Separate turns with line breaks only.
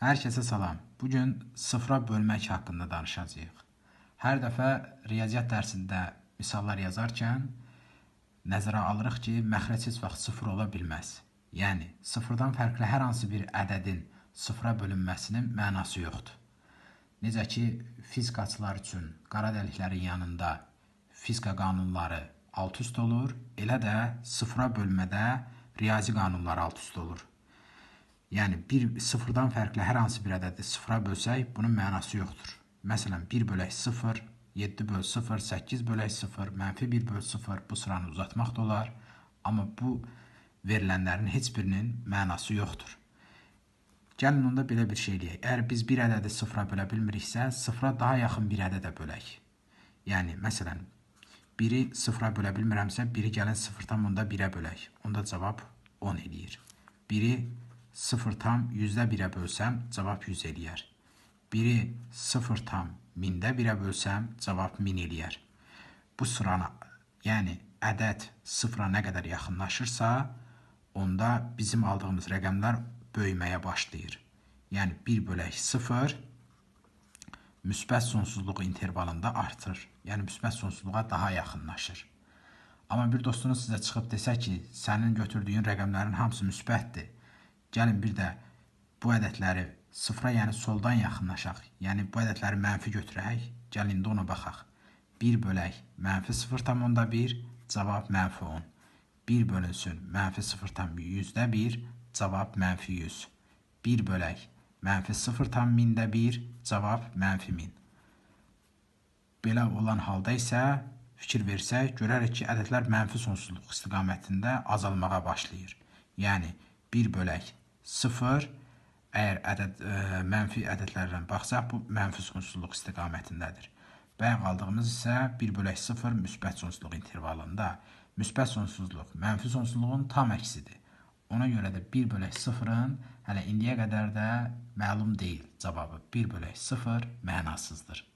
Hər kəsə salam. Bu gün sıfıra bölmək haqqında danışacağıq. Hər dəfə riyaziyyat dərsində misallar yazarkən nəzərə alırıq ki, məxrəc heç vaxt sıfır ola bilməz. Yəni sıfırdan fərqli hər hansı bir ədədin sıfıra bölünməsinin mənası yoxdur. Necə ki, fizikaçılar üçün qara dəliklərin yanında fizika qanunları alt üst olur, elə də sıfıra bölmədə riyazi qanunlar alt üst olur. Yəni bir sıfırdan fərqli hər hansı bir ədədi sıfıra bölsək, bunun mənası yoxdur. Məsələn, 1 bölək 0, 7 böl 0, 8 bölək 0, mənfi 1 böl 0 bu sıranı uzatmaq da olar. Amma bu verilənlərin heç birinin mənası yoxdur. Gəlin onda belə bir şey eləyək. Əgər biz bir ədədi sıfıra bölə bilmiriksə, sıfıra daha yaxın bir ədədə bölək. Yəni, məsələn, biri sıfıra bölə bilmirəmsə, biri gəlin 0,1-ə bölək. Onda cavab 10 eləyir. Biri 0 tam 100-də 1-ə bölsəm cavab 100 eləyər. 1-i 0 tam 1000-də 1-ə bölsəm cavab 1000 eləyər. Bu sırana, yəni ədəd 0-a nə qədər yaxınlaşırsa, onda bizim aldığımız rəqəmlər böyüməyə başlayır. Yəni 1 bölək 0 müsbət sonsuzluğu intervalında artır. Yəni müsbət sonsuzluğa daha yaxınlaşır. Amma bir dostunuz sizə çıxıb desə ki, sənin götürdüyün rəqəmlərin hamısı müsbətdir Gəlin bir də bu ədədləri sıfıra, yəni soldan yaxınlaşaq. Yəni bu ədədləri mənfi götürək. Gəlin indi ona baxaq. 1 bölək mənfi 0,1 cavab mənfi 10. 1 bölünsün mənfi 0,100-1 cavab mənfi 100. 1 bölək mənfi 0,1 cavab mənfi 1000. Belə olan halda isə fikir versək, görərik ki, ədədlər mənfi sonsuzluq istiqamətində azalmağa başlayır. Yəni, 0,1 1 bölək 0 əgər ədəd, ə, e, mənfi ədədlərlə baxsaq, bu mənfi sonsuzluq istiqamətindədir. Bəyan qaldığımız isə 1 bölək 0 müsbət sonsuzluq intervalında müsbət sonsuzluq mənfi sonsuzluğun tam əksidir. Ona görə də 1 bölək 0-ın hələ indiyə qədər də məlum deyil cavabı. 1 bölək 0 mənasızdır.